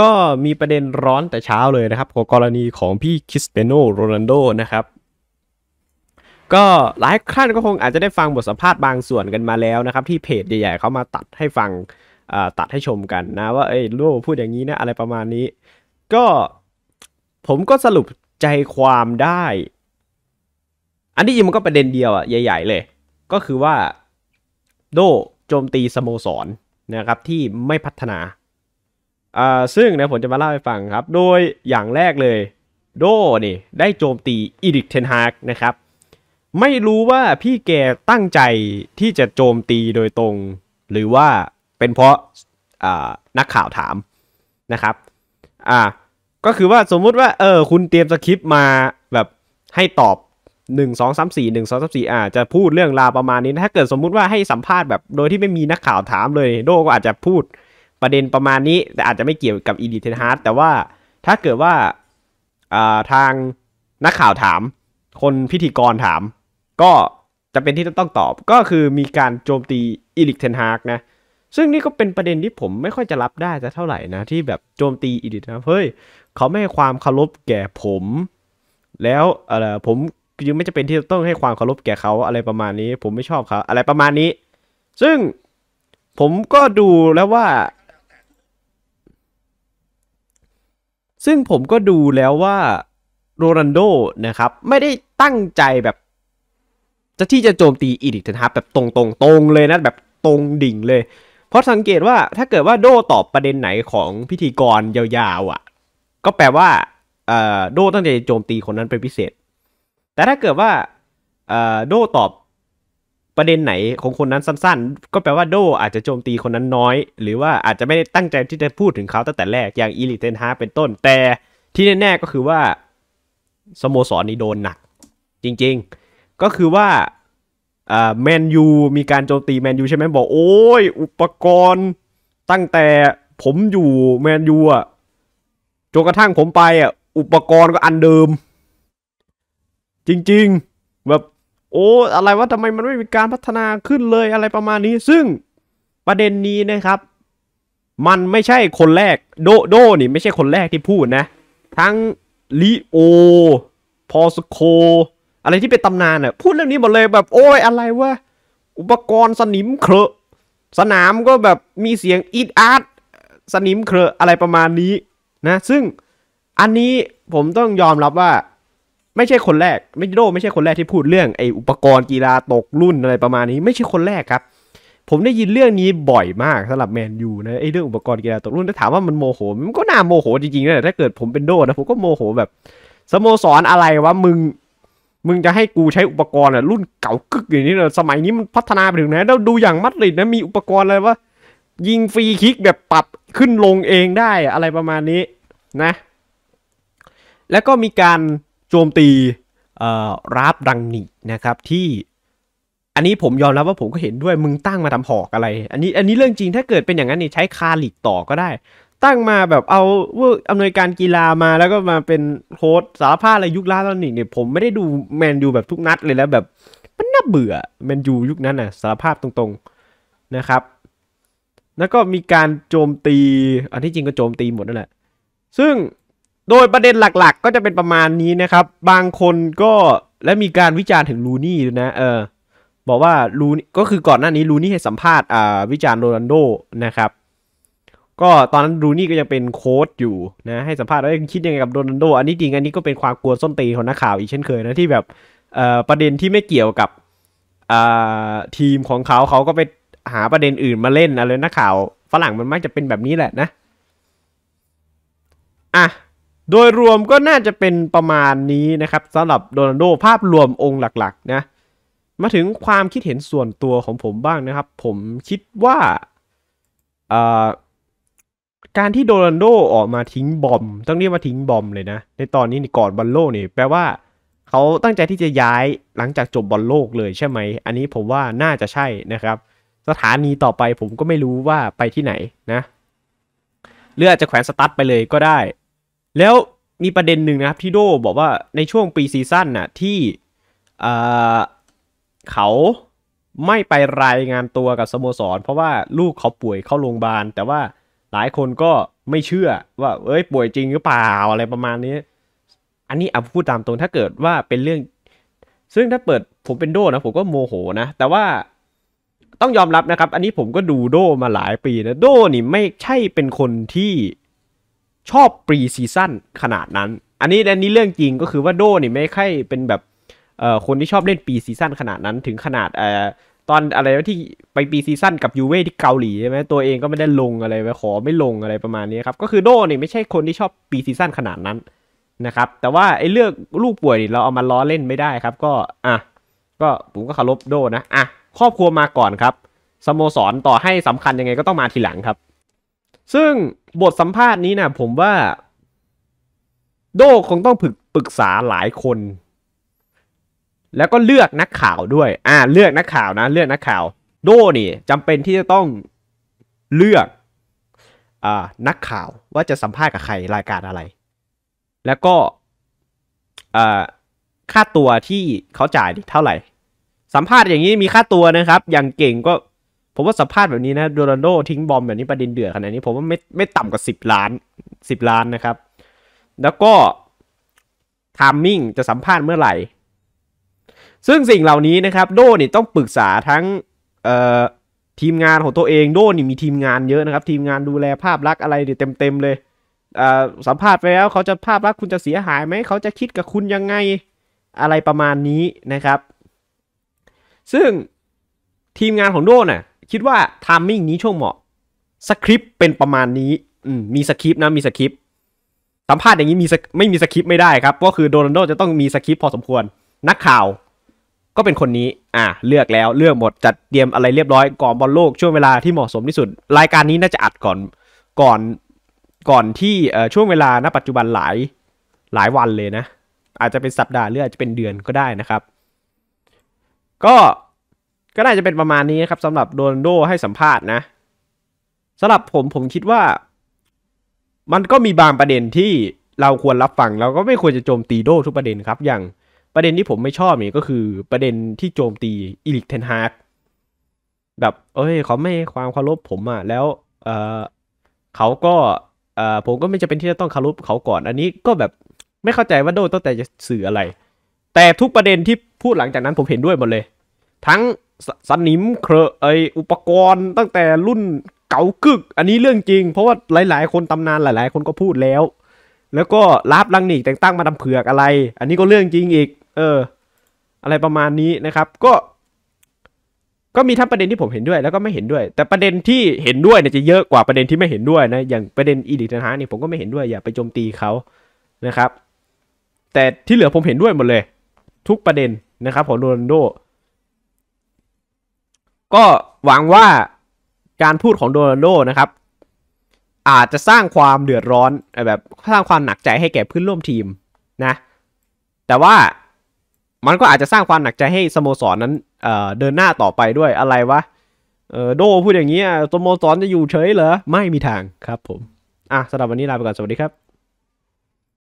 ก็มีประเด็นร้อนแต่เช้าเลยนะครับของกรณีของพี่คริสเตโนโรนันโดนะครับก็หลายท่านก็คงอาจจะได้ฟังบทสัมภาษณ์บางส่วนกันมาแล้วนะครับ ที่เพจใหญ่ๆเขามาตัดให้ฟังตัดให้ชมกันนะว่าไอ้ลูกพูดอย่างนี้นะอะไรประมาณนี้ ก็ผมก็สรุปใจความได้ อันที่จริงมันก็ประเด็นเดียวอะใหญ่ๆเลย ก็คือว่าโดโจมตีสโมสรนนะครับที่ไม่พัฒนาอ่าซึ่งนะผมจะมาเล่าให้ฟังครับ โดยอย่างแรกเลย โดนี่ได้โจมตีอีดิกเทนฮากนะครับ ไม่รู้ว่าพี่แกตั้งใจที่จะโจมตีโดยตรง หรือว่าเป็นเพราะนักข่าวถามนะครับอ่าก็คือว่าสมมุติว่าเออคุณเตรียมสคริปต์มาแบบให้ตอบ 1 2 3 4 1 2 3 4อ่าจะพูดเรื่องราวประมาณนี้ ถ้าเกิดสมมุติว่าให้สัมภาษณ์แบบโดยที่ไม่มีนักข่าวถามเลยโดก็อาจจะพูดประเด็นประมาณนี้แต่อาจจะไม่เกี่ยวกับอีดิเทนฮาร์ดแต่ว่าถ้าเกิดว่าทางนักข่าวถาม คนพิธีกรถาม ก็จะเป็นที่ต้องตอบ ก็คือมีการโจมตีอีลิกเทนฮาร์กนะซึ่งนี่ก็เป็นประเด็นที่ผมไม่ค่อยจะรับได้จะเท่าไหร่นะ ที่แบบโจมตีอีดิทนะเฮ้ยเขาไม่ให้ความเคารพแก่ผม แล้วอะไรผมยังไม่จะเป็นที่ต้องให้ความเคารพแก่เขาอะไรประมาณนี้ ผมไม่ชอบเขาอะไรประมาณนี้ ซึ่งผมก็ดูแล้วว่าซึ่งผมก็ดูแล้วว่าโรนันโดนะครับ ไม่ได้ตั้งใจแบบ จะที่จะโจมตีอีดิทนฮาร์แบบตรงตรงตรงเลยนะ แบบตรงดิ่งเลย เพราะสังเกตว่าถ้าเกิดว่าโดตอบประเด็นไหนของพิธีกรยาวๆอะ่ะ ก็แปลว่าโดตั้งใจโจมตีคนนั้นเป็นพิเศษ แต่ถ้าเกิดว่าโดตอบประเด็นไหนของคนนั้นสั้นๆ ก็แปลว่าโด อาจจะโจมตีคนนั้นน้อย หรือว่าอาจจะไม่ได้ตั้งใจที่จะพูดถึงเขาตั้งแต่แรกอย่างอีลิเทนฮาเป็นต้น แต่ที่แน่ๆก็คือว่า สโมสรนี้โดนหนักจริงๆ ก็คือว่าแมนยูมีการโจมตีแมนยูใช่ไหมบอกโอ้ย อุปกรณ์ตั้งแต่ผมอยู่แมนยูอะจนกระทั่งผมไปอะอุปกรณ์ก็อันเดิม จริงๆแบบโอ้อะไรว่าทำไมมันไม่มีการพัฒนาขึ้นเลยอะไรประมาณนี้ ซึ่งประเด็นนี้นะครับ มันไม่ใช่คนแรกโดโดนี่ไม่ใช่คนแรกที่พูดนะ ทั้งลิโอพอสโค อะไรที่เป็นตำนานอะพูดเรื่องนี้หมดเลยแบบ โอ้ยอะไรวะอุปกรณ์สนิมเครอะสนามก็แบบมีเสียงอีดอาร์ตสนิมเครอะอะไรประมาณนี้นะ ซึ่งอันนี้ผมต้องยอมรับว่าไม่ใช่คนแรกไม่โดไม่ใช่คนแรกที่พูดเรื่อง ไออุปกรณ์กีฬาตกรุ่นอะไรประมาณนี้ ไม่ใช่คนแรกครับ ผมได้ยินเรื่องนี้บ่อยมากสำหรับแมนยูนะไอเรื่องอุปกรณ์กีฬาตกรุ่นถ้าถามว่ามันโมโห มันก็น่าโมโหจริงๆนะถ้าเกิดผมเป็นโดนะผมก็โมโหแบบสโมสรอะไรวะมึงมึงจะให้กูใช้อุปกรณ์อะรุ่นเก่ากึกอย่างนี้เลยสมัยนี้มันพัฒนาไปถึงไหนแล้วดูอย่างมัดริดนะมีอุปกรณ์อะไรวะยิงฟรีคิกแบบปรับขึ้นลงเองได้อะไรประมาณนี้นะ แล้วก็มีการโจมตีราบดังนินะครับที่ อันนี้ผมยอมรับว่าผมก็เห็นด้วยมึงตั้งมาทำหอกอะไร อันนี้ อันนี้เรื่องจริงถ้าเกิดเป็นอย่างนั้นนี่ใช้คาลิกต่อก็ได้ ตั้งมาแบบเอาว่าอำนวยการกีฬามาแล้วก็มาเป็นโค้ดสารภาพอะไรยุคล่าตอนนี้เนี่ยผมไม่ได้ดูแมนยูแบบทุกนัดเลยแล้วแบบมันน่าเบื่อแมนยูยุคนั้นน่ะสารภาพตรง ๆนะครับ แล้วก็มีการโจมตี อันที่จริงก็โจมตีหมดนั่นแหละซึ่งโดยประเด็นหลักๆ ก็จะเป็นประมาณนี้นะครับ บางคนก็และมีการวิจารณ์ถึงลูนี่ด้วยนะ เออ บอกว่าลูนก็คือก่อนหน้านี้ลูนี่ให้สัมภาษณ์ อ่า วิจารณ์โรนัลโดนะครับ ก็ตอนนั้นลูนี่ก็ยังเป็นโค้ดอยู่นะ ให้สัมภาษณ์แล้วคิดยังไงกับโรนัลโด อันนี้จริงอันนี้ก็เป็นความกลัวส้นตีของนักข่าว อีกเช่นเคยนะ ที่แบบ เออ่ประเด็นที่ไม่เกี่ยวกับ อ่า ทีมของเขาเขาก็ไปหาประเด็นอื่นมาเล่นอะไรนักข่าวฝรั่งมันมักจะเป็นแบบนี้แหละนะโดยรวมก็น่าจะเป็นประมาณนี้นะครับสำหรับโดนัลโด ภาพรวมองค์หลักๆ นะ มาถึงความคิดเห็นส่วนตัวของผมบ้างนะครับ ผมคิดว่าการที่โดนัลโด ออกมาทิ้งบอมต้องเรียกว่าทิ้งบอมเลยนะ ในตอนนี้ก่อนบอลโลกนี่แปลว่า เขาตั้งใจที่จะย้ายหลังจากจบบอลโลกเลยใช่ไหมอันนี้ผมว่าน่าจะใช่นะครับ สถานีต่อไปผมก็ไม่รู้ว่าไปที่ไหนนะเลือกจะแขวนสตาร์ทไปเลยก็ได้แล้วมีประเด็นหนึ่งนะครับ ที่โดบอกว่าในช่วงปีซีซั่นน่ะ ที่เขาไม่ไปรายงานตัวกับสโมสร เพราะว่าลูกเขาป่วยเข้าโรงพยาบาล แต่ว่าหลายคนก็ไม่เชื่อว่า เอ้ยป่วยจริงหรือเปล่าอะไรประมาณนี้ อันนี้เอาพูดตามตรงถ้าเกิดว่าเป็นเรื่อง ซึ่งถ้าเปิดผมเป็นโดนะ ผมก็โมโหนะ แต่ว่าต้องยอมรับนะครับ อันนี้ผมก็ดูโดมาหลายปีนะโดนี่ไม่ใช่เป็นคนที่ชอบปรีซีซั่นขนาดนั้น อันนี้อันนี้เรื่องจริงก็คือว่าโดนี่ไม่ค่อยเป็นแบบเอ่อคนที่ชอบเล่นปีซีซั่นขนาดนั้นถึงขนาดเอ่อตอนอะไรที่ไปปีซีซั่นกับยูเว่ที่เกาหลีใช่ไหมตัวเองก็ไม่ได้ลงอะไรไปขอไม่ลงอะไรประมาณนี้ครับก็คือโดนี่ไม่ใช่คนที่ชอบปีซีซั่นขนาดนั้นนะครับแต่ว่าไอ้เรื่องลูกป่วยเราเอามาล้อเล่นไม่ได้ครับ ก็อ่ะก็ผมก็คารพโดนะอ่ะ ครอบครัวมาก่อนครับสโมสร ต่อให้สำคัญยังไงก็ต้องมาทีหลังครับซึ่งบทสัมภาษณ์นี้นะผมว่า โดคงต้องปรึกปรึกษาหลายคน แล้วก็เลือกนักข่าวด้วย อ่าเลือกนักข่าวนะเลือกนักข่าว โดนี่จำเป็นที่จะต้องเลือกอ่านักข่าวว่าจะสัมภาษณ์กับใครรายการอะไร แล้วก็อ่าค่าตัวที่เขาจ่ายเท่าไหร่ สัมภาษณ์อย่างนี้มีค่าตัวนะครับ อย่างเก่งก็ผมว่าสัมภาษณ์แบบนี้นะโดนัลโดทิ้งบอมแบบนี้ประเด็นเดือดขนาดนี้ผมว่าไม่ไม่ต่ำกว่า10 ล้าน 10 ล้านนะครับ แล้วก็ทามมิ่งจะสัมภาษณ์เมื่อไหร่ ซึ่งสิ่งเหล่านี้นะครับ โดนี่ต้องปรึกษาทั้งทีมงานของตัวเองโดนี่มีทีมงานเยอะนะครับ ทีมงานดูแลภาพลักษณ์อะไรเต็มเต็มเลย สัมภาษณ์ไปแล้ว เขาจะภาพลักษณ์คุณจะเสียหายไหมเขาจะคิดกับคุณยังไงอะไรประมาณนี้นะครับ ซึ่งทีมงานของโดนน่ะคิดว่าทามมิ่งนี้ช่วงเหมาะสคริปต์เป็นประมาณนี้อืมมีสคริปต์นะมีสคริปต์สัมภาษณ์อย่างนี้มีไม่มีสคริปต์ไม่ได้ครับก็คือโดนัลโดจะต้องมีสคริปต์พอสมควร นักข่าวก็เป็นคนนี้ อ่าเลือกแล้วเลือกหมดจัดเตรียมอะไรเรียบร้อยก่อนบอลโลกช่วงเวลาที่เหมาะสมที่สุดรายการนี้น่าจะอัดก่อนก่อนก่อนที่ช่วงเวลาณ ปัจจุบันหลายหลายวันเลยนะอาจจะเป็นสัปดาห์หรืออาจจะเป็นเดือนก็ได้นะครับ ก็ก็น่าจะเป็นประมาณนี้นะครับสำหรับโดนโดให้สัมภาษณ์นะสำหรับผมผมคิดว่ามันก็มีบางประเด็นที่เราควรรับฟังเราก็ไม่ควรจะโจมตีโดทุกประเด็นครับ อย่างประเด็นที่ผมไม่ชอบนี่ก็คือประเด็นที่โจมตีอิลิกเทนฮาร์กแบบเอ้ยเขาไม่ความเคารพผมอ่ะแล้วเออเขาก็เออผมก็ไม่จะเป็นที่จะต้องเคารพเขาก่อน อันนี้ก็แบบไม่เข้าใจว่าโดตั้งแต่จะสื่ออะไร แต่ทุกประเด็นที่พูดหลังจากนั้นผมเห็นด้วยหมดเลย ทั้งสนิมเครอไออุปกรณ์ตั้งแต่รุ่นเก่ากึก อันนี้เรื่องจริง เพราะว่าหลาย ๆ คนตำนานหลาย ๆ คนก็พูดแล้ว แล้วก็ลาบลังนีแต่งตั้งมาทำเผือกอะไร อันนี้ก็เรื่องจริงอีก เออ อะไรประมาณนี้นะครับ ก็ ก็มีทั้งประเด็นที่ผมเห็นด้วยแล้วก็ไม่เห็นด้วย แต่ประเด็นที่เห็นด้วยเนี่ยจะเยอะกว่าประเด็นที่ไม่เห็นด้วยนะอย่างประเด็นอีดิทนะฮะนี่ผมก็ไม่เห็นด้วยอย่าไปโจมตีเขานะครับ แต่ที่เหลือผมเห็นด้วยหมดเลย ทุกประเด็นนะครับของโรนโดก็หวังว่าการพูดของโดนัลโดนะครับ อาจจะสร้างความเดือดร้อนแบบสร้างความหนักใจให้แก่เพื่อนร่วมทีมนะแต่ว่ามันก็อาจจะสร้างความหนักใจให้สโมสรนนั้นเเดินหน้าต่อไปด้วยอะไรวะโดพูดอย่างนี้สโมสรจะอยู่เฉยเหรอ ไม่มีทางครับผมอ่ะสำหรับวันนี้ ลาไปก่อน สวัสดีครับ